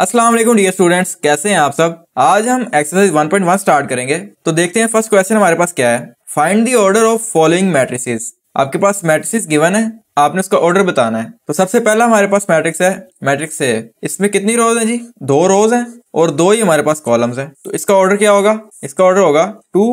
अस्सलाम वालेकुम dear students कैसे हैं आप सब आज हम एक्सरसाइज 1.1 स्टार्ट करेंगे तो देखते हैं फर्स्ट क्वेश्चन हमारे पास क्या है find the order of following matrices आपके पास मैट्रिसेस गिवन है आपने उसका ऑर्डर बताना है तो सबसे पहला हमारे पास मैट्रिक्स है मैट्रिक्स है इसमें कितनी रोज है जी दो रोज है और दो ही हमारे पास कॉलम्स है तो इसका ऑर्डर क्या होगा इसका ऑर्डर होगा टू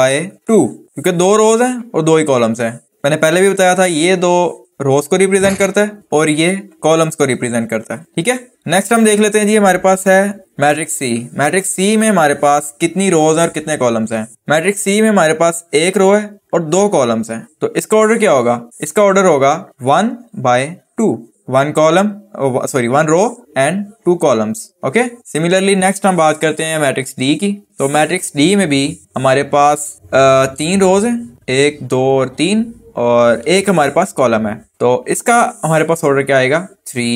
बाय टू क्योंकि दो रोज है और दो ही कॉलम्स है मैंने पहले भी बताया था ये दो रोज को रिप्रेजेंट करता है और ये कॉलम्स को रिप्रेजेंट करता है ठीक है नेक्स्ट हम देख लेते हैं जी हमारे पास है मैट्रिक्स सी मैट्रिक्स सी में हमारे पास कितनी रोज और कितने कॉलम्स हैं मैट्रिक्स सी में हमारे पास एक रो है और दो कॉलम्स हैं तो इसका ऑर्डर क्या होगा इसका ऑर्डर होगा one by two one column sorry one row and two columns okay similarly next हम बात करते हैं मैट्रिक्स डी की तो मैट्रिक्स डी में भी हमारे पास आ, uh, तीन रोज हैं एक दो और तीन और एक हमारे पास कॉलम है तो इसका हमारे पास ऑर्डर क्या आएगा three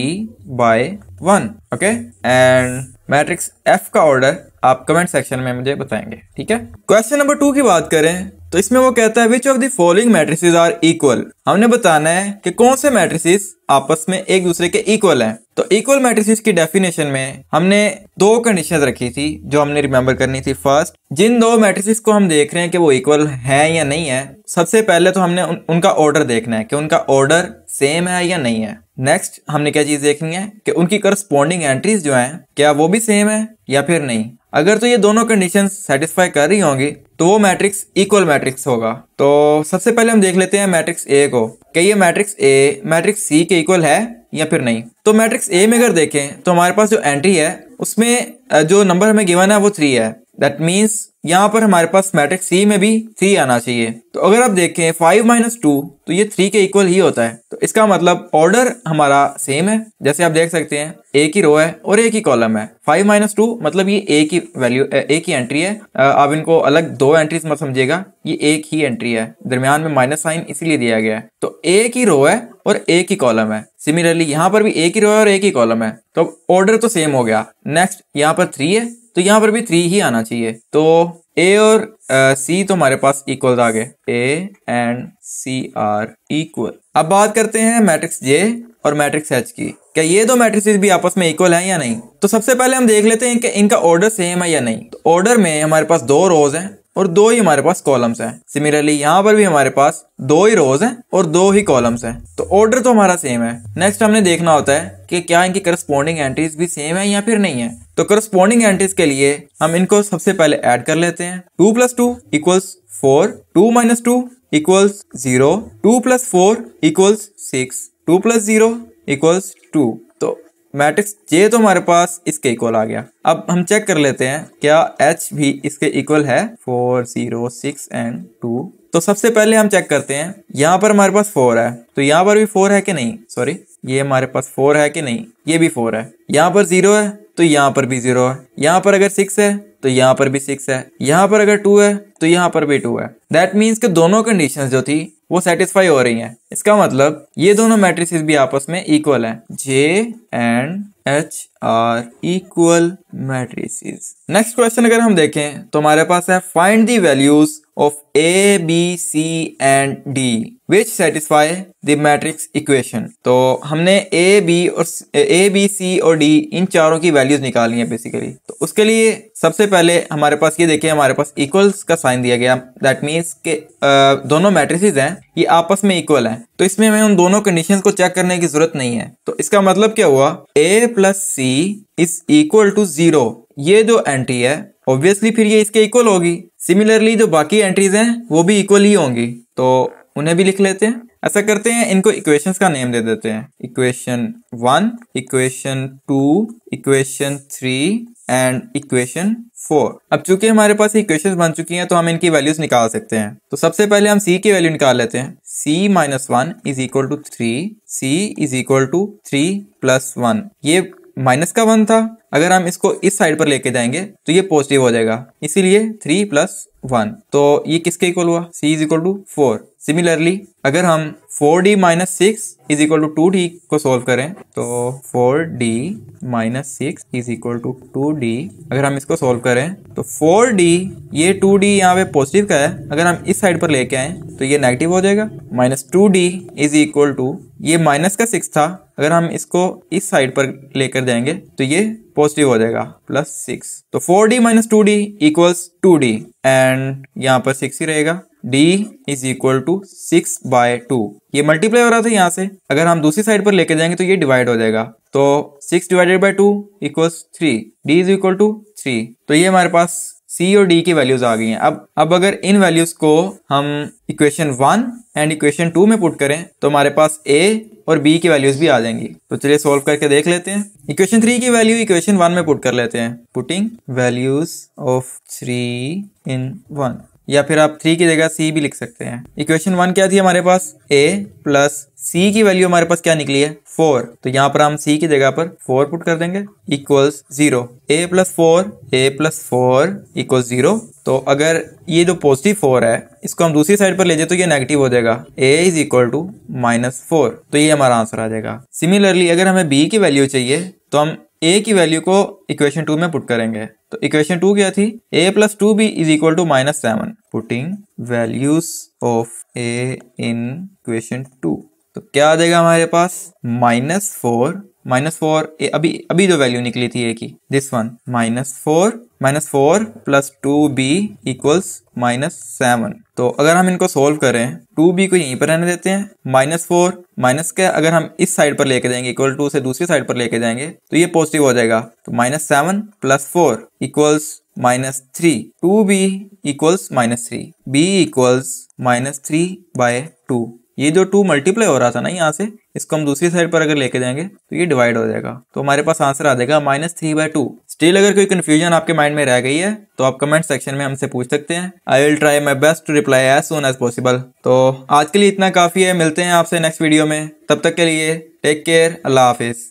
by one okay and matrix F का ऑर्डर आप कमेंट सेक्शन में मुझे बताएंगे ठीक है क्वेश्चन नंबर टू की बात करें तो इसमें वो कहता है which of the following matrices are equal हमने बताना है कि कौन से मैट्रिसेस आपस में एक दूसरे के इक्वल हैं तो इक्वल मैट्रिसेस की डेफिनेशन में हमने दो कंडीशन रखी थी जो हमने रिमेम्बर करनी थी फर्स्ट जिन दो मैट्रिसेस को हम देख रहे हैं कि वो इक्वल है या नहीं है सबसे पहले तो हमने उन, उनका ऑर्डर देखना है कि उनका ऑर्डर सेम है या नहीं है नेक्स्ट हमने क्या चीज देखनी है कि उनकी करस्पॉन्डिंग एंट्रीज जो हैं क्या वो भी सेम है या फिर नहीं अगर तो ये दोनों कंडीशन सेटिस्फाई कर रही होंगी तो वो मैट्रिक्स इक्वल मैट्रिक्स होगा तो सबसे पहले हम देख लेते हैं मैट्रिक्स ए को क्या ये मैट्रिक्स ए मैट्रिक्स सी के इक्वल है या फिर नहीं तो मैट्रिक्स ए में अगर देखें तो हमारे पास जो एंट्री है उसमें जो नंबर हमें गिवन है वो थ्री है दैट मीन्स यहाँ पर हमारे पास मैट्रिक्स सी में भी थ्री आना चाहिए तो अगर आप देखें फाइव माइनस टू तो ये थ्री के इक्वल ही होता है तो इसका मतलब ऑर्डर हमारा सेम है जैसे आप देख सकते हैं एक ही रो है और एक ही कॉलम है फाइव माइनस टू मतलब ये एक ही वैल्यू एक ही एंट्री है आप इनको अलग दो एंट्रीज मत समझिएगा ये एक ही एंट्री है दरमियान में माइनस साइन इसीलिए दिया गया है तो एक ही रो है और एक ही कॉलम है सिमिलरली यहाँ पर भी एक ही रो है और एक ही कॉलम है तो ऑर्डर तो सेम हो गया नेक्स्ट यहाँ पर थ्री है तो यहाँ पर भी थ्री ही आना चाहिए तो ए और सी तो हमारे पास इक्वल आ गए A and C are equal अब बात करते हैं मैट्रिक्स जे और मैट्रिक्स एच की क्या ये दो मैट्रिक्स भी आपस में इक्वल हैं या नहीं तो सबसे पहले हम देख लेते हैं कि इनका ऑर्डर सेम है या नहीं तो ऑर्डर में हमारे पास दो रोज हैं और दो ही हमारे पास कॉलम्स हैं सिमिलरली यहाँ पर भी हमारे पास दो ही रोज हैं और दो ही कॉलम्स हैं तो ऑर्डर तो हमारा सेम है नेक्स्ट हमने देखना होता है कि क्या इनकी करस्पॉन्डिंग एंट्रीज भी सेम है या फिर नहीं है तो करस्पॉन्डिंग एंट्रीज के लिए हम इनको सबसे पहले एड कर लेते हैं two plus two equals four two minus two equals zero two plus four equals six two plus zero equals two matrix J तो हमारे पास इसके इक्वल आ गया अब हम चेक कर लेते हैं क्या एच भी इसके इक्वल है four zero six and two तो सबसे पहले हम चेक करते हैं यहाँ पर हमारे पास फोर है तो यहाँ पर भी फोर है कि नहीं सॉरी ये हमारे पास फोर है कि नहीं ये भी फोर है यहाँ पर जीरो है तो यहाँ पर भी जीरो है यहाँ पर अगर सिक्स है तो यहाँ पर भी सिक्स है यहाँ पर अगर टू है तो यहाँ पर भी टू है दैट मीन्स के दोनों कंडीशंस जो थी वो सेटिस्फाई हो रही हैं इसका मतलब ये दोनों मैट्रिसेस भी आपस में इक्वल हैं J and H are equal matrices next question अगर हम देखें तो हमारे पास है find the values of A, B, C and D which satisfy the matrix equation. तो हमने A, B और A, B, C और D इन चारों की वैल्यूज निकालनी है बेसिकली तो उसके लिए सबसे पहले हमारे पास ये देखिए हमारे पास इक्वल्स का साइन दिया गया दैट मीन्स के आ, दोनों मैट्रिसेज हैं ये आपस में इक्वल हैं तो इसमें हमें उन दोनों कंडीशंस को चेक करने की जरूरत नहीं है तो इसका मतलब क्या हुआ A plus C is equal to zero ये जो एंट्री है ऑब्वियसली फिर ये इसके इक्वल होगी सिमिलरली जो बाकी एंट्रीज हैं वो भी इक्वल ही होंगी तो उन्हें भी लिख लेते हैं ऐसा करते हैं इनको इक्वेशंस का नेम दे देते हैं equation one equation two equation three and equation four अब चूंकि हमारे पास इक्वेशन बन चुकी हैं तो हम इनकी वैल्यूज निकाल सकते हैं तो सबसे पहले हम सी की वैल्यू निकाल लेते हैं C minus one is equal to three C is equal to three plus one ये माइनस का वन था अगर हम इसको इस साइड पर लेके जाएंगे तो ये पॉजिटिव हो जाएगा इसीलिए थ्री प्लस वन तो ये किसके इक्वल हुआ C is equal to four similarly अगर हम four D minus six is equal to two D को सोल्व करें तो four D minus six is equal to two D अगर हम इसको सोल्व करें तो फोर डी ये टू डी यहाँ पे पॉजिटिव का है अगर हम इस साइड पर लेके आए तो ये नेगेटिव हो जाएगा minus two D is equal to ये माइनस का सिक्स था अगर हम इसको इस साइड पर लेकर जाएंगे तो ये पॉजिटिव हो जाएगा प्लस सिक्स तो four D minus two D equals two D and यहाँ पर सिक्स ही रहेगा D is equal to six by two ये मल्टीप्लाई हो रहा था यहाँ से अगर हम दूसरी साइड पर लेके जाएंगे तो ये डिवाइड हो जाएगा तो six divided by two equals three D is equal to three तो ये हमारे पास सी और डी की वैल्यूज आ गई हैं अब अब अगर इन वैल्यूज को हम equation one and equation two में पुट करें तो हमारे पास ए और बी की वैल्यूज भी आ जाएंगी तो चलिए सॉल्व करके देख लेते हैं इक्वेशन थ्री की वैल्यू इक्वेशन वन में पुट कर लेते हैं putting values of three in one या फिर आप थ्री की जगह सी भी लिख सकते हैं इक्वेशन वन क्या थी हमारे पास ए प्लस सी की वैल्यू हमारे पास क्या निकली है फोर तो यहाँ पर हम सी की जगह पर फोर पुट कर देंगे equals zero A plus four A plus four equal zero तो अगर ये जो पॉजिटिव फोर है इसको हम दूसरी साइड पर ले जाए तो ये नेगेटिव हो जाएगा A is equal to minus four तो ये हमारा आंसर आ जाएगा सिमिलरली अगर हमें बी की वैल्यू चाहिए तो हम ए की वैल्यू को इक्वेशन टू में पुट करेंगे तो इक्वेशन टू क्या थी A plus two B is equal to minus seven putting values of A in equation two तो क्या आ जाएगा हमारे पास माइनस फोर माइनस फोर अभी अभी जो वैल्यू निकली थी ए की this one minus four minus four plus two B equals minus seven तो अगर हम इनको सोल्व करें टू बी को यहीं पर रहने देते हैं माइनस फोर माइनस क्या अगर हम इस साइड पर लेके जाएंगे इक्वल टू से दूसरी साइड पर लेके जाएंगे तो ये पॉजिटिव हो जाएगा तो minus seven plus four equals minus three two B equals minus three B equals minus three by two ये जो टू मल्टीप्लाई हो रहा था ना यहाँ से इसको हम दूसरी साइड पर अगर लेके जाएंगे तो ये डिवाइड हो जाएगा तो हमारे पास आंसर आ जाएगा minus three by two still अगर कोई कंफ्यूजन आपके माइंड में रह गई है तो आप कमेंट सेक्शन में हमसे पूछ सकते हैं I will try my best to reply as soon as possible तो आज के लिए इतना काफी है मिलते हैं आपसे नेक्स्ट वीडियो में तब तक के लिए टेक केयर अल्लाह हाफिज